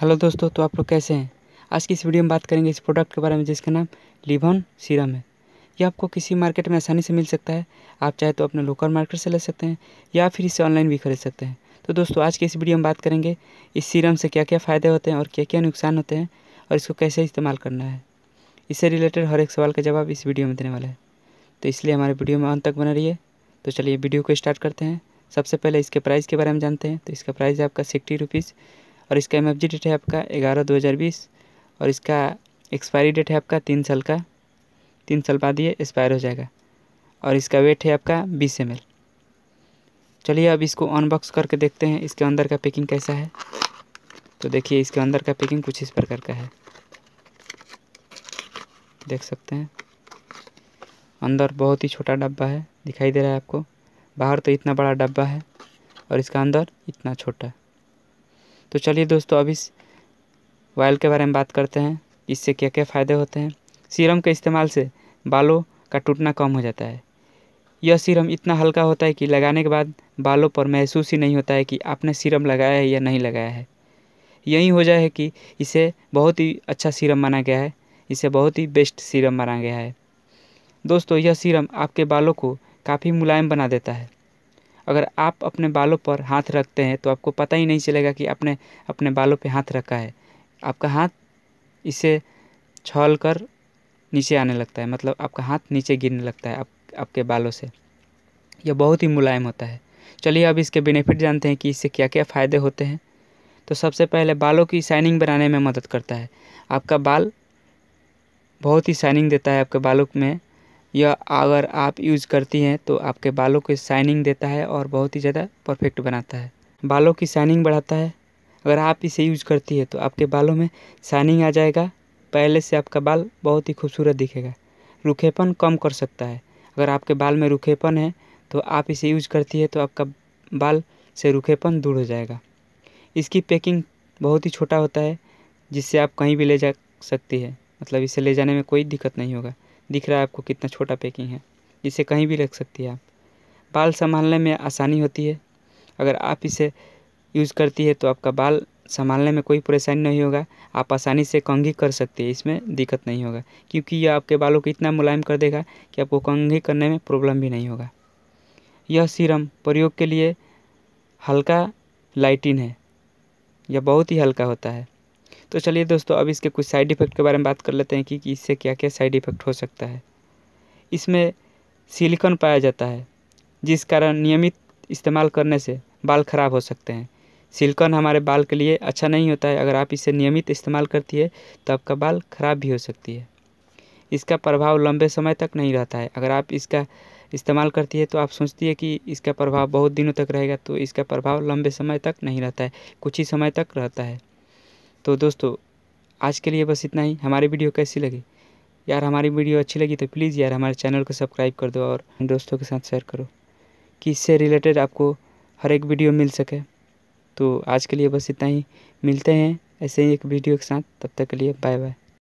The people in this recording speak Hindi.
हेलो दोस्तों तो आप लोग कैसे हैं आज की इस वीडियो में बात करेंगे इस प्रोडक्ट के बारे में जिसका नाम लिवॉन सीरम है ये आपको किसी मार्केट में आसानी से मिल सकता है आप चाहे तो अपने लोकल मार्केट से ले सकते हैं या फिर इसे ऑनलाइन भी खरीद सकते हैं तो दोस्तों आज की इस वीडियो में बात करेंगे इस सीरम से क्या क्या फ़ायदे होते हैं और क्या क्या नुकसान होते हैं और इसको कैसे इस्तेमाल करना है इससे रिलेटेड हर एक सवाल का जवाब इस वीडियो में देने वाला है तो इसलिए हमारे वीडियो में अंत तक बना रही तो चलिए वीडियो को स्टार्ट करते हैं सबसे पहले इसके प्राइस के बारे में जानते हैं तो इसका प्राइस है आपका सिक्सटी रुपीज़ और इसका एम डेट है आपका ग्यारह दो हज़ार बीस और इसका एक्सपायरी डेट है आपका तीन साल का तीन साल बाद ये एक्सपायर हो जाएगा और इसका वेट है आपका बीस एम चलिए अब इसको अनबॉक्स करके देखते हैं इसके अंदर का पैकिंग कैसा है तो देखिए इसके अंदर का पैकिंग कुछ इस प्रकार का है देख सकते हैं अंदर बहुत ही छोटा डब्बा है दिखाई दे रहा है आपको बाहर तो इतना बड़ा डब्बा है और इसका अंदर इतना छोटा तो चलिए दोस्तों अब इस वायल के बारे में बात करते हैं इससे क्या क्या फ़ायदे होते हैं सीरम के इस्तेमाल से बालों का टूटना कम हो जाता है यह सीरम इतना हल्का होता है कि लगाने के बाद बालों पर महसूस ही नहीं होता है कि आपने सीरम लगाया है या नहीं लगाया है यही हो जाए कि इसे बहुत ही अच्छा सीरम माना गया है इसे बहुत ही बेस्ट सीरम माना गया है दोस्तों यह सीरम आपके बालों को काफ़ी मुलायम बना देता है अगर आप अपने बालों पर हाथ रखते हैं तो आपको पता ही नहीं चलेगा कि आपने अपने बालों पे हाथ रखा है आपका हाथ इसे छल कर नीचे आने लगता है मतलब आपका हाथ नीचे गिरने लगता है आप आपके बालों से यह बहुत ही मुलायम होता है चलिए अब इसके बेनिफिट जानते हैं कि इससे क्या क्या फ़ायदे होते हैं तो सबसे पहले बालों की शाइनिंग बनाने में मदद करता है आपका बाल बहुत ही शाइनिंग देता है आपके बालों में यह अगर आप यूज़ करती हैं तो आपके बालों को शाइनिंग देता है और बहुत ही ज़्यादा परफेक्ट बनाता है बालों की शाइनिंग बढ़ाता है अगर आप इसे यूज करती है तो आपके बालों में शाइनिंग आ जाएगा पहले से आपका बाल बहुत ही खूबसूरत दिखेगा रुखेपन कम कर सकता है अगर आपके बाल में रुखेपन है तो आप इसे यूज करती है तो आपका बाल से रुखेपन दूर हो जाएगा इसकी पैकिंग बहुत ही छोटा होता है जिससे आप कहीं भी ले जा सकती है मतलब इसे ले जाने में कोई दिक्कत नहीं होगा दिख रहा है आपको कितना छोटा पैकिंग है इसे कहीं भी रख सकती है आप बाल संभालने में आसानी होती है अगर आप इसे यूज़ करती है तो आपका बाल संभालने में कोई परेशानी नहीं होगा आप आसानी से कंघी कर सकते हैं इसमें दिक्कत नहीं होगा क्योंकि यह आपके बालों को इतना मुलायम कर देगा कि आपको कंघी करने में प्रॉब्लम भी नहीं होगा यह सीरम प्रयोग के लिए हल्का लाइटिन है यह बहुत ही हल्का होता है तो चलिए दोस्तों अब इसके कुछ साइड इफ़ेक्ट के बारे में बात कर लेते हैं कि, कि इससे क्या क्या साइड इफ़ेक्ट हो सकता है इसमें सिलिकॉन पाया जाता है जिस कारण नियमित इस्तेमाल करने से बाल ख़राब हो सकते हैं सिलिकॉन हमारे बाल के लिए अच्छा नहीं होता है अगर आप इसे नियमित इस्तेमाल करती है तो आपका बाल ख़राब भी हो सकती है इसका प्रभाव लंबे समय तक नहीं रहता है अगर आप इसका इस्तेमाल करती है तो आप सोचती है कि इसका प्रभाव बहुत दिनों तक रहेगा तो इसका प्रभाव लंबे समय तक नहीं रहता है कुछ ही समय तक रहता है तो दोस्तों आज के लिए बस इतना ही हमारी वीडियो कैसी लगी यार हमारी वीडियो अच्छी लगी तो प्लीज़ यार हमारे चैनल को सब्सक्राइब कर दो और दोस्तों के साथ शेयर करो कि इससे रिलेटेड आपको हर एक वीडियो मिल सके तो आज के लिए बस इतना ही मिलते हैं ऐसे ही एक वीडियो के साथ तब तक के लिए बाय बाय